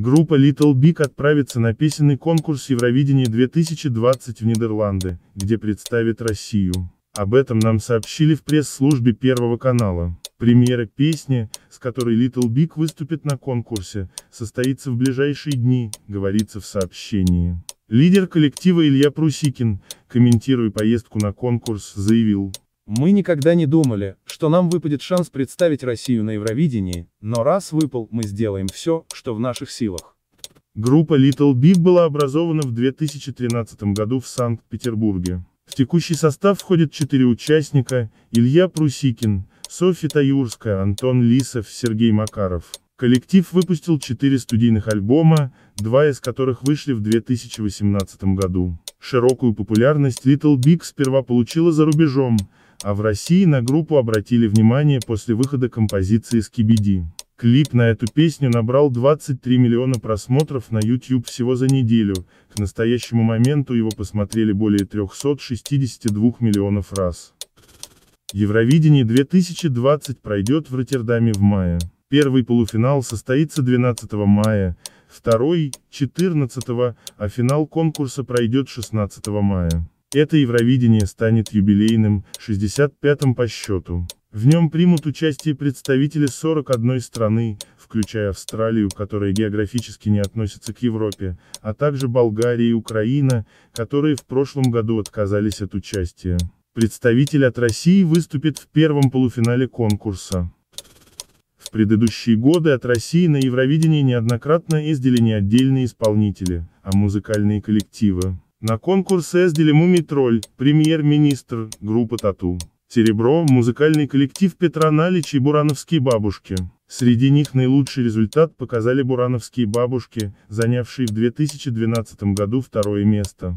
Группа Little Big отправится на песенный конкурс Евровидения 2020 в Нидерланды, где представит Россию. Об этом нам сообщили в пресс-службе Первого канала. Премьера песни, с которой Little Big выступит на конкурсе, состоится в ближайшие дни, говорится в сообщении. Лидер коллектива Илья Прусикин, комментируя поездку на конкурс, заявил, мы никогда не думали, что нам выпадет шанс представить Россию на Евровидении, но раз выпал, мы сделаем все, что в наших силах. Группа Little Big была образована в 2013 году в Санкт-Петербурге. В текущий состав входят четыре участника, Илья Прусикин, Софья Таюрская, Антон Лисов, Сергей Макаров. Коллектив выпустил четыре студийных альбома, два из которых вышли в 2018 году. Широкую популярность Little Big сперва получила за рубежом, а в России на группу обратили внимание после выхода композиции «Скибиди». Клип на эту песню набрал 23 миллиона просмотров на YouTube всего за неделю, к настоящему моменту его посмотрели более 362 миллионов раз. Евровидение 2020 пройдет в Роттердаме в мае. Первый полуфинал состоится 12 мая, второй – 14, а финал конкурса пройдет 16 мая. Это Евровидение станет юбилейным, 65-м по счету. В нем примут участие представители 41 страны, включая Австралию, которая географически не относится к Европе, а также Болгария и Украина, которые в прошлом году отказались от участия. Представитель от России выступит в первом полуфинале конкурса. В предыдущие годы от России на Евровидении неоднократно ездили не отдельные исполнители, а музыкальные коллективы. На конкурс Делимуми Мумитроль, премьер-министр, группа Тату. Серебро, музыкальный коллектив Петра Налич и Бурановские бабушки. Среди них наилучший результат показали бурановские бабушки, занявшие в 2012 году второе место.